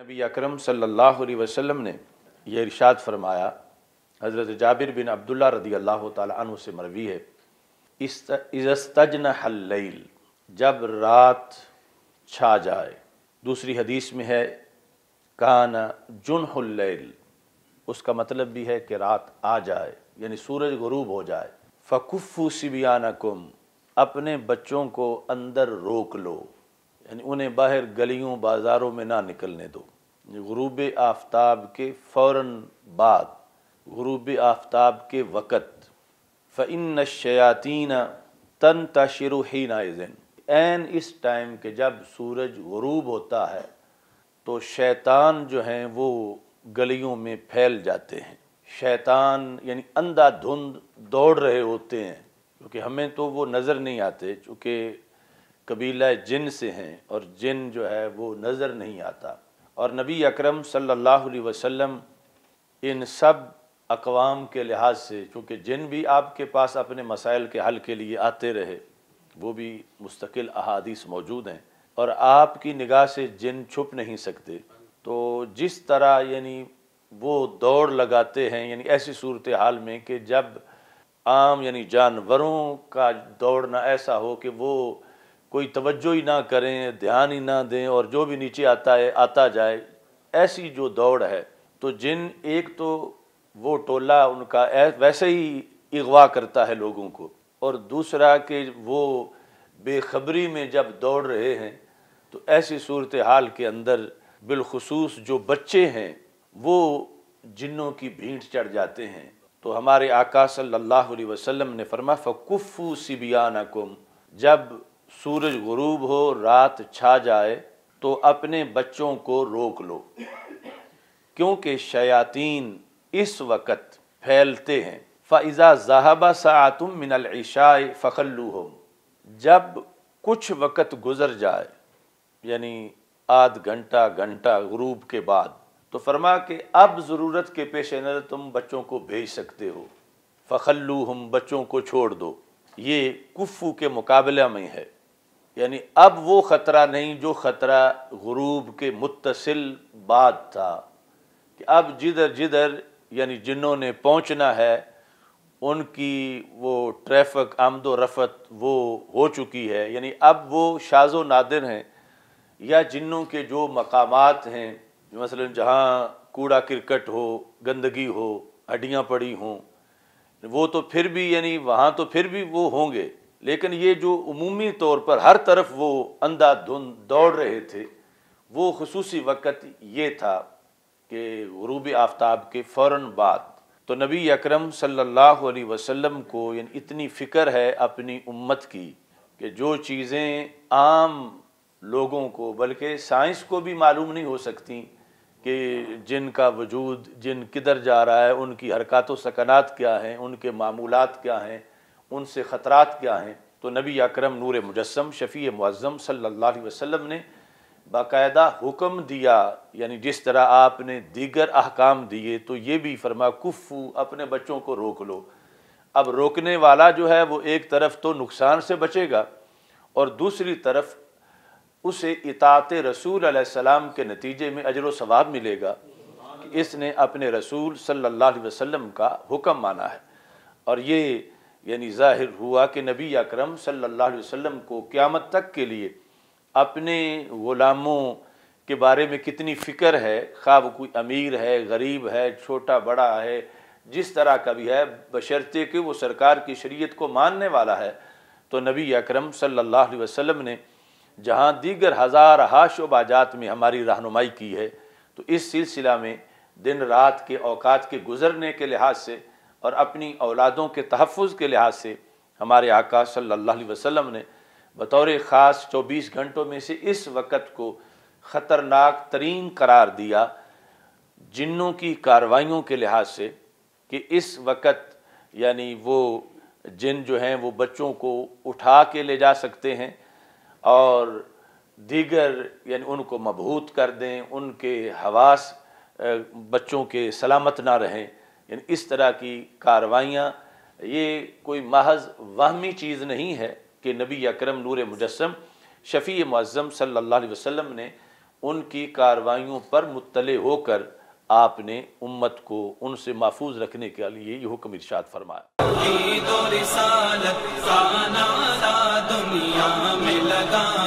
नबी अकरम सल्लल्लाहु अलैहि वसल्लम ने यह इरशाद फरमाया हज़रत जाबिर बिन अब्दुल्ला रदी अल्लाह तु से मरवी है इज़स्तजन हल्लैल जब रात छा जाए दूसरी हदीस में है कान जुन हल्लैल उसका मतलब भी है कि रात आ जाए यानी सूरज गरूब हो जाए फ़कुफ़ू सिबियानकुम अपने बच्चों को अंदर रोक लो यानी उन्हें बाहर गलियों बाज़ारों में ना निकलने दो गुरूब आफ्ताब के फ़ौर बाद गरूब आफ्ताब के वक़्त फ़िन शयातीन तन तशरु ही नाइजन एन इस टाइम के जब सूरज गरूब होता है तो शैतान जो हैं वो गलियों में फैल जाते हैं शैतान यानी अंधा धुंध दौड़ रहे होते हैं क्योंकि हमें तो वो नज़र नहीं आते चूँकि कबीला जिन से हैं और जिन जो है वो नज़र नहीं आता और नबी अकरम सल्लल्लाहु अलैहि वसल्लम इन सब अकवाम के लिहाज से चूँकि जिन भी आपके पास अपने मसाइल के हल के लिए आते रहे वो भी मुस्तकिल अहादीस मौजूद हैं और आपकी निगाह से जिन छुप नहीं सकते तो जिस तरह यानी वो दौड़ लगाते हैं यानी ऐसी सूरत हाल में कि जब आम यानी जानवरों का दौड़ना ऐसा हो कि वो कोई तवज्जो ही ना करें ध्यान ही ना दें और जो भी नीचे आता है आता जाए ऐसी जो दौड़ है तो जिन एक तो वो टोला उनका वैसे ही अगवा करता है लोगों को और दूसरा कि वो बेखबरी में जब दौड़ रहे हैं तो ऐसी सूरत हाल के अंदर बिलखसूस जो बच्चे हैं वो जिन्हों की भीड़ चढ़ जाते हैं तो हमारे आका सल्लल्लाहु अलैहि वसल्लम ने फरमा फ़कुफ़ू सिबियानकुम जब सूरज गुरूब हो रात छा जाए तो अपने बच्चों को रोक लो क्योंकि शयातीन इस वक़्त फैलते हैं फ़ैज़ा जहाबा सातुम मिनल ईशाए फ़खल्लू हो जब कुछ वक़्त गुज़र जाए यानी आध घंटा घंटा गरूब के बाद तो फरमा के अब ज़रूरत के पेश नज़र तुम बच्चों को भेज सकते हो फ़खल्लू हम बच्चों को छोड़ दो ये कुफू के मुकाबले में है यानी अब वो ख़तरा नहीं जो ख़तरा गुरूब के मुतसिल बाद था कि अब जिधर जिधर यानी जिन्होंने पहुंचना है उनकी वो ट्रैफिक आमदो रफत वो हो चुकी है यानी अब वो शाजो नादिर हैं या जिन्हों के जो मकाम हैं मसलन जहाँ कूड़ा क्रिकट हो गंदगी हो हड्डियाँ पड़ी हों वो तो फिर भी यानी वहाँ तो फिर भी वो होंगे लेकिन ये जो उमूमी तौर पर हर तरफ वो अंधा धुंध दौड़ रहे थे वो खसूस वक़्त ये था कि गरूब आफ्ताब के फ़ौर बाद तो नबी अक्रम सल्लल्लाहु वसम को यानी इतनी फ़िक्र है अपनी उम्म की कि जो चीज़ें आम लोगों को बल्कि साइंस को भी मालूम नहीं हो सकती कि जिन का वजूद जिन किधर जा रहा है उनकी हरकत सकनात क्या हैं उनके मामूलत क्या हैं उनसे ख़तरात क्या हैं तो नबी अकरम नूर मुजस्म शफ़ी मुआज़म सल्ला वसम ने बाकायदा हुक्म दिया यानी जिस तरह आपने दीगर अहकाम दिए तो ये भी फरमा कुफ़ू अपने बच्चों को रोक लो अब रोकने वाला जो है वो एक तरफ तो नुकसान से बचेगा और दूसरी तरफ उसे इतात रसूल सलाम के नतीजे में अजर सवाब मिलेगा कि इसने अपने रसूल सल्ला वसम का हुक्म माना है और ये यानी ज़ाहिर हुआ कि नबी अकरम सल्लल्लाहु अलैहि वसल्लम को क़्यामत तक के लिए अपने ग़ुलामों के बारे में कितनी फ़िक्र है खा कोई अमीर है गरीब है छोटा बड़ा है जिस तरह का भी है बशर्ते कि वो सरकार की शरीयत को मानने वाला है तो नबी अकरम सल्लल्लाहु अलैहि वसल्लम ने जहाँ दीगर हज़ार हाश बाजात में हमारी रहनुमाई की है तो इस सिलसिला में दिन रात के अवकात के गुज़रने के लिहाज से और अपनी औलादों के तहफ़ के लिहाज से हमारे आका सल्लल्लाहु अलैहि वसल्लम ने बतौर ख़ास चौबीस घंटों में से इस वक्त को ख़तरनाक तरीन करार दिया जिनों की कार्रवाइयों के लिहाज से कि इस वक्त यानी वो जिन जो हैं वो बच्चों को उठा के ले जा सकते हैं और दीगर यानी उनको मबहूत कर दें उनके हवास बच्चों के सलामत ना रहें यानी इस तरह की कार्रवाइयाँ ये कोई महज वहमी चीज़ नहीं है कि नबी अक्रम नूर मुजस्म शफ़ी मज़म सल्ला वसम ने उनकी कार्रवाइयों पर मुतले होकर आपने उम्मत को उनसे महफूज रखने के लिए ये हुक्म इर्शाद फरमाया